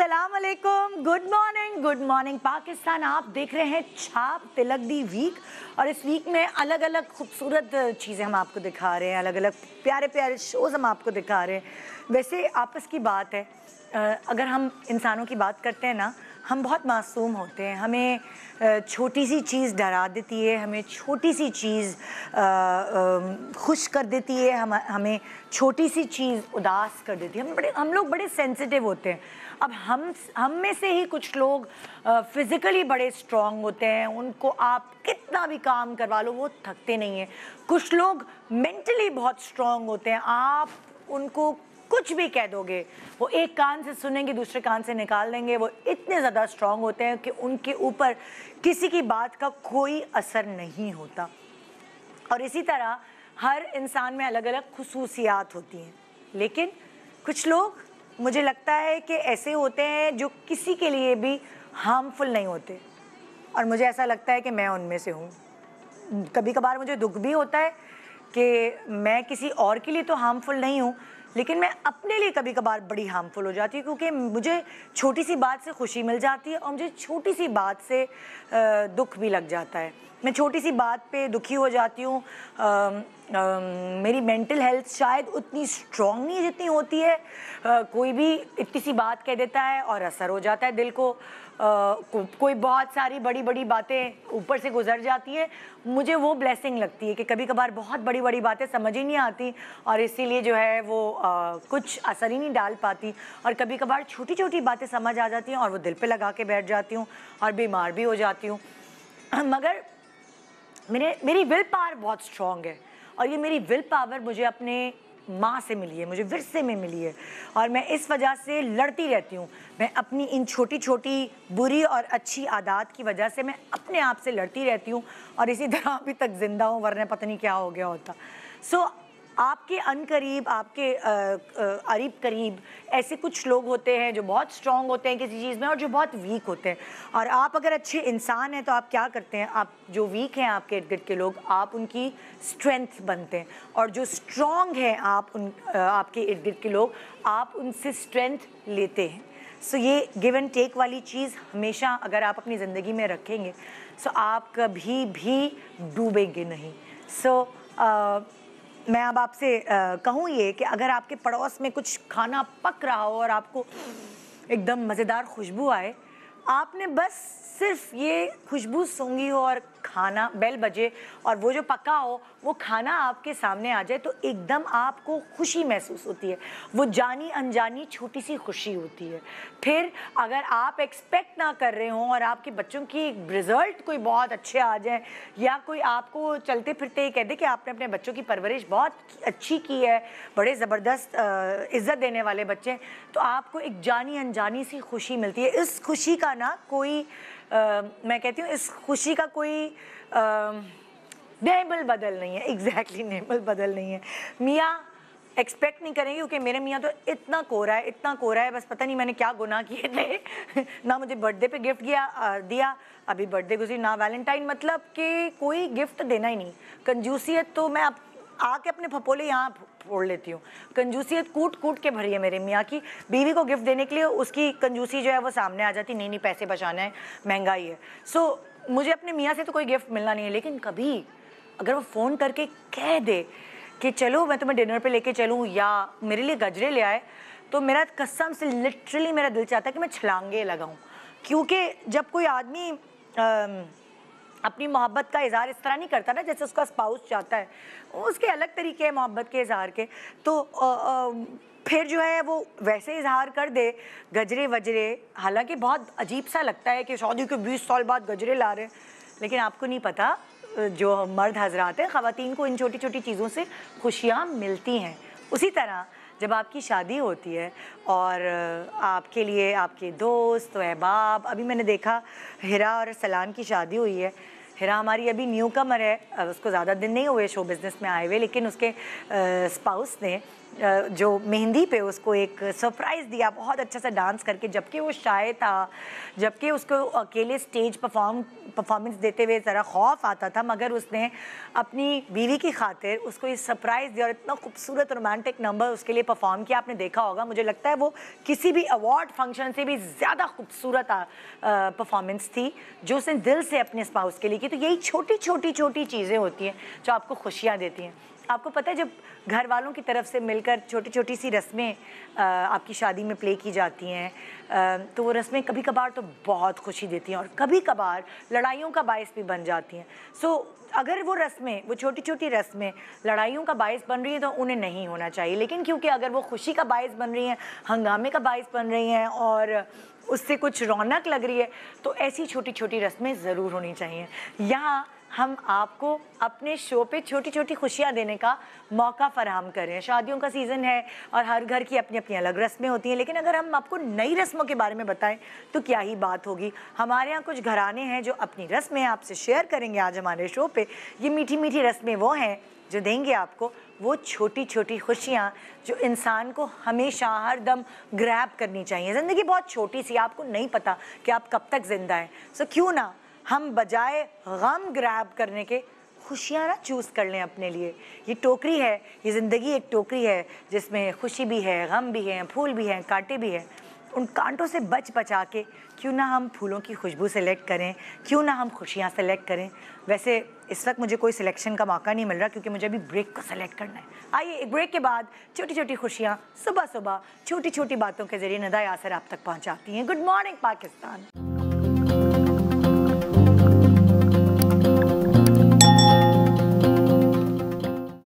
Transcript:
असलकुम good morning good morning Pakistan आप देख रहे हैं छाप तिलक दी वीक और इस वीक में अलग अलग खूबसूरत चीज़ें हम आपको दिखा रहे हैं अलग अलग प्यारे प्यारे शोज़ हम आपको दिखा रहे हैं वैसे आपस की बात है अगर हम इंसानों की बात करते हैं ना हम बहुत मासूम होते हैं हमें छोटी सी चीज़ डरा देती है हमें छोटी सी चीज़ खुश कर देती है हम हमें छोटी सी चीज़ उदास कर देती है हम बड़े हम लोग बड़े सेंसिटिव होते हैं अब हम हम में से ही कुछ लोग फिज़िकली बड़े स्ट्रांग होते हैं उनको आप कितना भी काम करवा लो वो थकते नहीं हैं कुछ लोग मेंटली बहुत स्ट्रांग होते हैं आप उनको कुछ भी कह दोगे वो एक कान से सुनेंगे दूसरे कान से निकाल देंगे वो इतने ज़्यादा स्ट्रांग होते हैं कि उनके ऊपर किसी की बात का कोई असर नहीं होता और इसी तरह हर इंसान में अलग अलग खसूसियात होती हैं लेकिन कुछ लोग मुझे लगता है कि ऐसे होते हैं जो किसी के लिए भी हार्मफुल नहीं होते और मुझे ऐसा लगता है कि मैं उनमें से हूँ कभी कभार मुझे दुख भी होता है कि मैं किसी और के लिए तो हार्मफुल नहीं हूँ लेकिन मैं अपने लिए कभी कभार बड़ी हार्मफुल हो जाती हूँ क्योंकि मुझे छोटी सी बात से खुशी मिल जाती है और मुझे छोटी सी बात से दुख भी लग जाता है मैं छोटी सी बात पे दुखी हो जाती हूँ मेरी मेंटल हेल्थ शायद उतनी स्ट्रॉन्ग नहीं जितनी होती है आ, कोई भी इतनी सी बात कह देता है और असर हो जाता है दिल को आ, को कोई बहुत सारी बड़ी बड़ी बातें ऊपर से गुजर जाती है मुझे वो ब्लेसिंग लगती है कि कभी कभार बहुत बड़ी बड़ी बातें समझ ही नहीं आती और इसीलिए जो है वो आ, कुछ असर ही नहीं डाल पाती और कभी कभार छोटी छोटी बातें समझ आ जाती हैं और वो दिल पर लगा के बैठ जाती हूँ और बीमार भी हो जाती हूँ मगर मेरे मेरी विल पावर बहुत स्ट्रॉन्ग है और ये मेरी विल पावर मुझे अपने माँ से मिली है मुझे विरसे में मिली है और मैं इस वजह से लड़ती रहती हूँ मैं अपनी इन छोटी छोटी बुरी और अच्छी आदत की वजह से मैं अपने आप से लड़ती रहती हूँ और इसी तरह अभी तक ज़िंदा हूँ वरना पता नहीं क्या हो गया होता सो so, आपके अनकरीब आपके अरीब करीब ऐसे कुछ लोग होते हैं जो बहुत स्ट्रांग होते हैं किसी चीज़ में और जो बहुत वीक होते हैं और आप अगर अच्छे इंसान हैं तो आप क्या करते हैं आप जो वीक हैं आपके इर्द गिर्द के लोग आप उनकी स्ट्रेंथ बनते हैं और जो स्ट्रांग हैं आप उन आपके इर्द गिर्द के लोग आप उनसे स्ट्रेंथ लेते हैं सो so, ये गिव एंड टेक वाली चीज़ हमेशा अगर आप अपनी ज़िंदगी में रखेंगे सो so आप कभी भी डूबेंगे नहीं सो so, uh, मैं अब आपसे कहूँ ये कि अगर आपके पड़ोस में कुछ खाना पक रहा हो और आपको एकदम मज़ेदार खुशबू आए आपने बस सिर्फ ये खुशबू सोंगी हो और खाना बेल बजे और वो जो पका हो वो खाना आपके सामने आ जाए तो एकदम आपको खुशी महसूस होती है वो जानी अनजानी छोटी सी खुशी होती है फिर अगर आप एक्सपेक्ट ना कर रहे हों और आपके बच्चों की रिज़ल्ट कोई बहुत अच्छे आ जाए या कोई आपको चलते फिरते कह दे कि आपने अपने बच्चों की परवरिश बहुत अच्छी की है बड़े ज़बरदस्त इज़्ज़त देने वाले बच्चे तो आपको एक जानी अनजानी सी खुशी मिलती है इस खुशी का ना कोई मैं कहती हूँ इस खुशी का कोई नेमल बदल नहीं है एग्जैक्टली exactly नेमल बदल नहीं है मियाँ एक्सपेक्ट नहीं करेंगे क्योंकि मेरे मियाँ तो इतना कोरा है इतना कोरा है बस पता नहीं मैंने क्या गुनाह किए थे ना मुझे बर्थडे पे गिफ्ट किया दिया अभी बर्थडे गुजरी ना वैलेंटाइन मतलब कि कोई गिफ्ट देना ही नहीं कंजूसियत तो मैं आप आके अपने फपोले यहाँ फोड़ लेती हूँ कंजूसियत कूट कूट के भरी है मेरे मियाँ की बीवी को गिफ्ट देने के लिए उसकी कंजूसी जो है वो सामने आ जाती नहीं नहीं पैसे बचाना है महंगाई है सो so, मुझे अपने मियाँ से तो कोई गिफ्ट मिलना नहीं है लेकिन कभी अगर वो फ़ोन करके कह दे कि चलो मैं तुम्हें डिनर पर लेके चलूँ या मेरे लिए गजरे ले आए तो मेरा कसम से लिटरली मेरा दिल चाहता है कि मैं छलांगे लगाऊँ क्योंकि जब कोई आदमी अपनी मोहब्बत का इजहार इस तरह नहीं करता ना जैसे उसका स्पाउस चाहता है उसके अलग तरीके हैं मोहब्बत के इजहार के तो आ, आ, फिर जो है वो वैसे इजहार कर दे गजरे वजरे हालांकि बहुत अजीब सा लगता है कि शादी के बीस साल बाद गजरे ला रहे हैं लेकिन आपको नहीं पता जो मर्द हजरात हैं ख़वान को इन छोटी छोटी चीज़ों से खुशियाँ मिलती हैं उसी तरह जब आपकी शादी होती है और आपके लिए आपके दोस्त अहबाब अभी मैंने देखा हिरा और सलान की शादी हुई है हिरा हमारी अभी न्यू कमर है उसको ज़्यादा दिन नहीं हुए शो बिज़नेस में आए हुए लेकिन उसके स्पाउस ने जो मेहंदी पे उसको एक सरप्राइज़ दिया बहुत अच्छा सा डांस करके जबकि वो शायद था जबकि उसको अकेले स्टेज परफॉर्म परफॉर्मेंस देते हुए ज़रा खौफ आता था मगर उसने अपनी बीवी की खातिर उसको ये सरप्राइज़ दिया और इतना खूबसूरत रोमांटिक नंबर उसके लिए परफॉर्म किया आपने देखा होगा मुझे लगता है वो किसी भी अवार्ड फंक्शन से भी ज़्यादा खूबसूरत परफॉर्मेंस थी जो उसने दिल से अपने स्पाउस के लिए की तो यही छोटी छोटी छोटी चीज़ें होती हैं जो आपको खुशियाँ देती हैं आपको पता है जब घर वालों की तरफ से मिलकर छोटी छोटी सी रस्में आपकी शादी में प्ले की जाती हैं तो वो रस्में कभी कभार तो बहुत खुशी देती हैं और कभी कभार लड़ाइयों का बायस भी बन जाती हैं सो अगर वो रस्में वो छोटी छोटी रस्में लड़ाइयों का बायस बन रही हैं तो उन्हें नहीं होना चाहिए लेकिन क्योंकि अगर वो खुशी का बायस बन रही हैं हंगामे का बायस बन रही हैं और उससे कुछ रौनक लग रही है तो ऐसी छोटी छोटी रस्में ज़रूर होनी चाहिए यहाँ हम आपको अपने शो पे छोटी छोटी खुशियाँ देने का मौका फराहम कर रहे हैं शादियों का सीज़न है और हर घर की अपनी अपनी अलग रस्में होती हैं लेकिन अगर हम आपको नई रस्मों के बारे में बताएं तो क्या ही बात होगी हमारे यहाँ कुछ घराने हैं जो अपनी रस्में आपसे शेयर करेंगे आज हमारे शो पे ये मीठी मीठी रस्में वो हैं जो देंगे आपको वो छोटी छोटी खुशियाँ जो इंसान को हमेशा हर दम ग्रैप करनी चाहिए ज़िंदगी बहुत छोटी सी आपको नहीं पता कि आप कब तक ज़िंदा हैं सो क्यों ना हम बजाय गम ग्रैब करने के खुशियाँ ना चूज़ कर लें अपने लिए ये टोकरी है ये ज़िंदगी एक टोकरी है जिसमें खुशी भी है गम भी है फूल भी हैं कांटे भी हैं उन कांटों से बच बचा के क्यों ना हम फूलों की खुशबू सेलेक्ट करें क्यों ना हम खुशियाँ सेलेक्ट करें वैसे इस वक्त मुझे कोई सिलेक्शन का मौका नहीं मिल रहा क्योंकि मुझे अभी ब्रेक को सेलेक्ट करना है आइए एक ब्रेक के बाद छोटी छोटी खुशियाँ सुबह सुबह छोटी छोटी बातों के जरिए नदाय आसर आप तक पहुँचाती हैं गुड मॉर्निंग पाकिस्तान